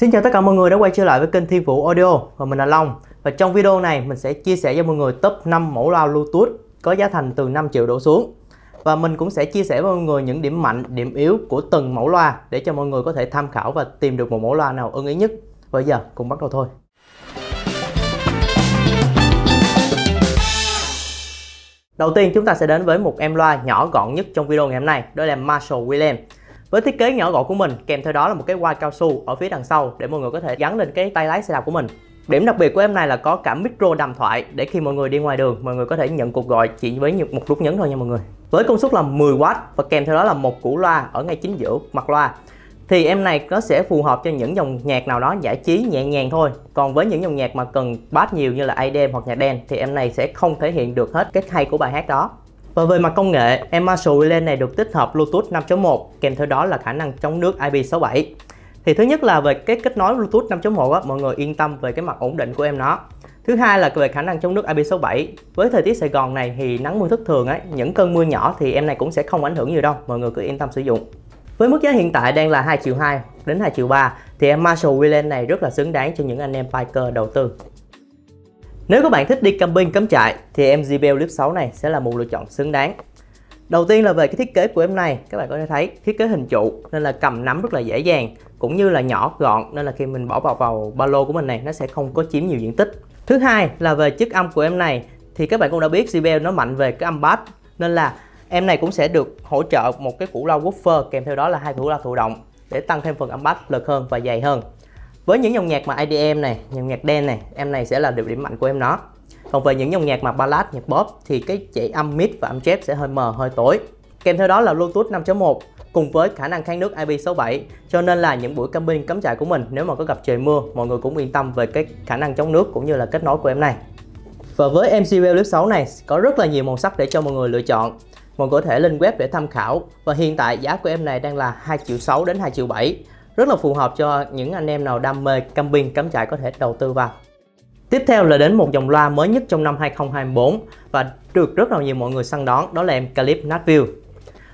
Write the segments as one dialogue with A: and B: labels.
A: Xin chào tất cả mọi người đã quay trở lại với kênh Thiên Vũ Audio và mình là Long Và trong video này mình sẽ chia sẻ cho mọi người top 5 mẫu loa Bluetooth có giá thành từ 5 triệu đổ xuống Và mình cũng sẽ chia sẻ với mọi người những điểm mạnh, điểm yếu của từng mẫu loa để cho mọi người có thể tham khảo và tìm được một mẫu loa nào ưng ý nhất Bây giờ cùng bắt đầu thôi Đầu tiên chúng ta sẽ đến với một em loa nhỏ gọn nhất trong video ngày hôm nay, đó là Marshall Williams với thiết kế nhỏ gọn của mình, kèm theo đó là một cái quai cao su ở phía đằng sau để mọi người có thể gắn lên cái tay lái xe đạp của mình. Điểm đặc biệt của em này là có cả micro đàm thoại để khi mọi người đi ngoài đường mọi người có thể nhận cuộc gọi chỉ với một nút nhấn thôi nha mọi người. Với công suất là 10W và kèm theo đó là một củ loa ở ngay chính giữa mặt loa thì em này nó sẽ phù hợp cho những dòng nhạc nào đó giải trí nhẹ nhàng thôi còn với những dòng nhạc mà cần bass nhiều như là IDM e hoặc nhạc đen thì em này sẽ không thể hiện được hết cái hay của bài hát đó và về mặt công nghệ, em Marshall Relay này được tích hợp Bluetooth 5.1 kèm theo đó là khả năng chống nước IP67. Thì thứ nhất là về cái kết nối Bluetooth 5.1 á, mọi người yên tâm về cái mặt ổn định của em nó. Thứ hai là về khả năng chống nước IP67. Với thời tiết Sài Gòn này thì nắng mưa thất thường ấy, những cơn mưa nhỏ thì em này cũng sẽ không ảnh hưởng nhiều đâu, mọi người cứ yên tâm sử dụng. Với mức giá hiện tại đang là 2 triệu 2 đến 2 triệu 3 thì em Marshall Wheeland này rất là xứng đáng cho những anh em biker đầu tư. Nếu các bạn thích đi camping cắm trại thì em JBL Clip 6 này sẽ là một lựa chọn xứng đáng. Đầu tiên là về cái thiết kế của em này, các bạn có thể thấy thiết kế hình trụ nên là cầm nắm rất là dễ dàng, cũng như là nhỏ gọn nên là khi mình bỏ vào vào ba lô của mình này nó sẽ không có chiếm nhiều diện tích. Thứ hai là về chức âm của em này thì các bạn cũng đã biết JBL nó mạnh về cái âm bass nên là em này cũng sẽ được hỗ trợ một cái củ loa woofer kèm theo đó là hai củ loa thụ động để tăng thêm phần âm bass lực hơn và dày hơn với những dòng nhạc mà IDM này dòng nhạc đen này em này sẽ là điểm, điểm mạnh của em nó còn về những dòng nhạc mà ballad nhạc pop thì cái chạy âm mid và âm chép sẽ hơi mờ hơi tối kèm theo đó là Bluetooth 5.1 cùng với khả năng kháng nước IP67 cho nên là những buổi camping cắm trại của mình nếu mà có gặp trời mưa mọi người cũng yên tâm về cái khả năng chống nước cũng như là kết nối của em này và với MC Wave 6 này có rất là nhiều màu sắc để cho mọi người lựa chọn mọi người có thể lên web để tham khảo và hiện tại giá của em này đang là 2 triệu 6 đến 2 triệu 7 rất là phù hợp cho những anh em nào đam mê camping cắm trại có thể đầu tư vào Tiếp theo là đến một dòng loa mới nhất trong năm 2024 và được rất là nhiều mọi người săn đón đó là em Calip Natview.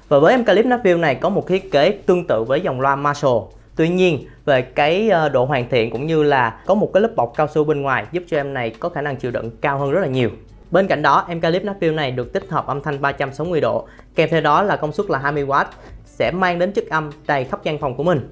A: Và với em Calip Natview này có một thiết kế tương tự với dòng loa Marshall. Tuy nhiên về cái ờ, độ hoàn thiện cũng như là có một cái lớp bọc cao su bên ngoài giúp cho em này có khả năng chịu đựng cao hơn rất là nhiều. Bên cạnh đó, em Calip Natview này được tích hợp âm thanh 360 độ, kèm theo đó là công suất là 20W, sẽ mang đến chất âm đầy khắp gian phòng của mình.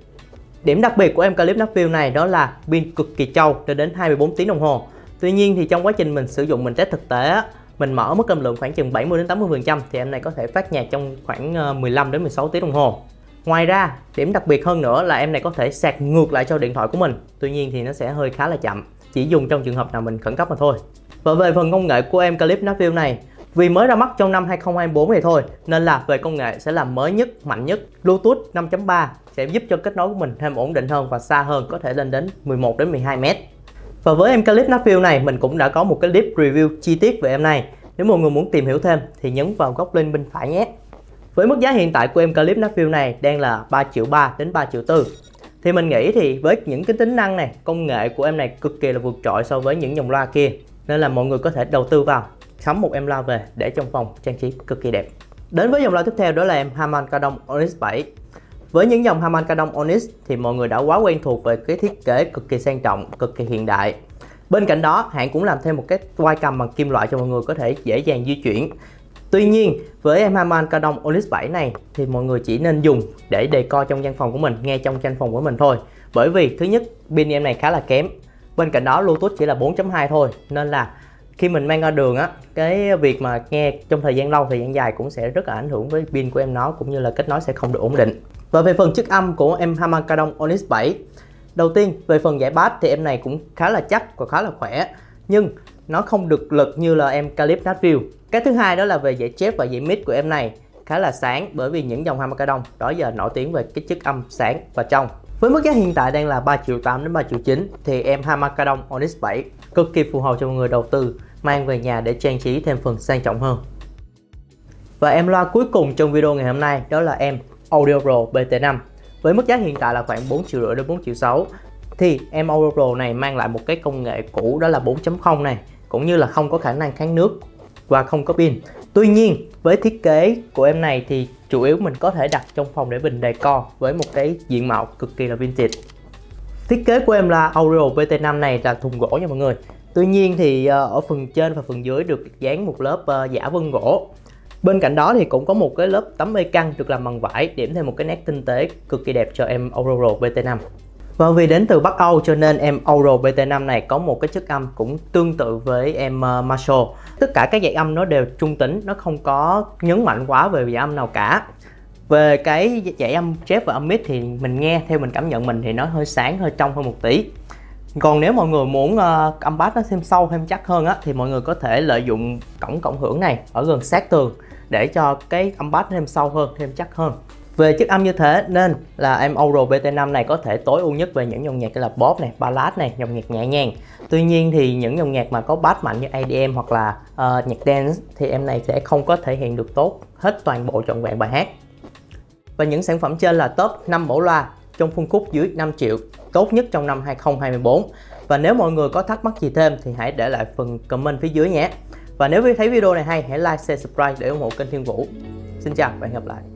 A: Điểm đặc biệt của em Eucalypt Napville này đó là pin cực kỳ trâu cho đến 24 tiếng đồng hồ. Tuy nhiên thì trong quá trình mình sử dụng mình test thực tế mình mở mức âm lượng khoảng chừng 70 đến 80% thì em này có thể phát nhạc trong khoảng 15 ờ, đến 16 tiếng đồng hồ. Ngoài ra, điểm đặc biệt hơn nữa là em này có thể sạc ngược lại cho điện thoại của mình. Tuy nhiên thì nó sẽ hơi khá là chậm, chỉ dùng trong trường hợp nào mình khẩn cấp mà thôi. Và về phần công nghệ của em clip Napville này vì mới ra mắt trong năm 2024 này thôi nên là về công nghệ sẽ là mới nhất, mạnh nhất. Bluetooth 5.3 sẽ giúp cho kết nối của mình thêm ổn định hơn và xa hơn, có thể lên đến 11 đến 12 mét. Và với em clip Nutfield này, mình cũng đã có một cái clip review chi tiết về em này. Nếu mọi người muốn tìm hiểu thêm thì nhấn vào góc link bên phải nhé. Với mức giá hiện tại của em clip Nutfield này đang là 3 triệu 3 đến 3 triệu 4 thì mình nghĩ thì với những cái tính năng này công nghệ của em này cực kỳ là vượt trội so với những dòng loa kia nên là mọi người có thể đầu tư vào sắm một em loa về để trong phòng trang trí cực kỳ đẹp đến với dòng loa tiếp theo đó là em Harman Kardon Onyx 7 với những dòng Harman Kardon Onyx thì mọi người đã quá quen thuộc về cái thiết kế cực kỳ sang trọng, cực kỳ hiện đại. Bên cạnh đó, hãng cũng làm thêm một cái quai cầm bằng kim loại cho mọi người có thể dễ dàng di chuyển. Tuy nhiên, với em Harman Kardon Onyx 7 này thì mọi người chỉ nên dùng để co trong gian phòng của mình, nghe trong căn phòng của mình thôi. Bởi vì thứ nhất, pin em này khá là kém. Bên cạnh đó, Bluetooth chỉ là 4.2 thôi, nên là khi mình mang ra đường á cái việc mà nghe trong thời gian lâu thời gian dài cũng sẽ rất là ảnh hưởng với pin của em nó cũng như là kết nối sẽ không được ổn định và về phần chức âm của em Hamakadon Onyx 7 đầu tiên về phần giải bass thì em này cũng khá là chắc và khá là khỏe nhưng nó không được lực như là em Calip Natview cái thứ hai đó là về giải chép và giải mid của em này khá là sáng bởi vì những dòng Hamakadon đó giờ nổi tiếng về cái chức âm sáng và trong với mức giá hiện tại đang là 3 triệu 8 đến 3 triệu 9 thì em Hamakadon Onyx 7 cực kỳ phù hợp cho mọi người đầu tư mang về nhà để trang trí thêm phần sang trọng hơn. Và em loa cuối cùng trong video ngày hôm nay đó là em Audio Pro BT5 với mức giá hiện tại là khoảng 4 triệu rưỡi đến 4 triệu 6 thì em Audio Pro này mang lại một cái công nghệ cũ đó là 4.0 này cũng như là không có khả năng kháng nước và không có pin Tuy nhiên với thiết kế của em này thì chủ yếu mình có thể đặt trong phòng để bình decor với một cái diện mạo cực kỳ là vintage thiết kế của em là Aureo VT5 này là thùng gỗ nha mọi người tuy nhiên thì ờ, ở phần trên và phần dưới được dán một lớp ờ, giả vân gỗ bên cạnh đó thì cũng có một cái lớp tấm mê căng được làm bằng vải điểm thêm một cái nét tinh tế cực kỳ đẹp cho em Aurora VT5 và vì đến từ Bắc Âu cho nên em Auro BT5 này có một cái chất âm cũng tương tự với em ờ, Marshall tất cả các dãy âm nó đều trung tính nó không có nhấn mạnh quá về dãy âm nào cả về cái dãy âm chép và âm mid thì mình nghe theo mình cảm nhận mình thì nó hơi sáng hơi trong hơn một tí còn nếu mọi người muốn uh, ờ, âm bass nó thêm sâu thêm chắc hơn á thì mọi người có thể lợi dụng cổng cộng hưởng này ở gần sát tường để cho cái âm bass thêm sâu hơn thêm chắc hơn về chất âm như thế nên là em Euro BT5 này có thể tối ưu nhất về những dòng nhạc như là pop này, ballad này, dòng nhạc nhẹ nhàng. Tuy nhiên thì những dòng nhạc mà có bass mạnh như EDM hoặc là uh, nhạc dance thì em này sẽ không có thể hiện được tốt hết toàn bộ trọn vẹn bài hát. Và những sản phẩm trên là top 5 mẫu loa trong phân khúc dưới 5 triệu tốt nhất trong năm 2024. Và nếu mọi người có thắc mắc gì thêm thì hãy để lại phần comment phía dưới nhé. Và nếu thấy video này hay hãy like, share, subscribe để ủng hộ kênh Thiên Vũ. Xin chào và hẹn gặp lại.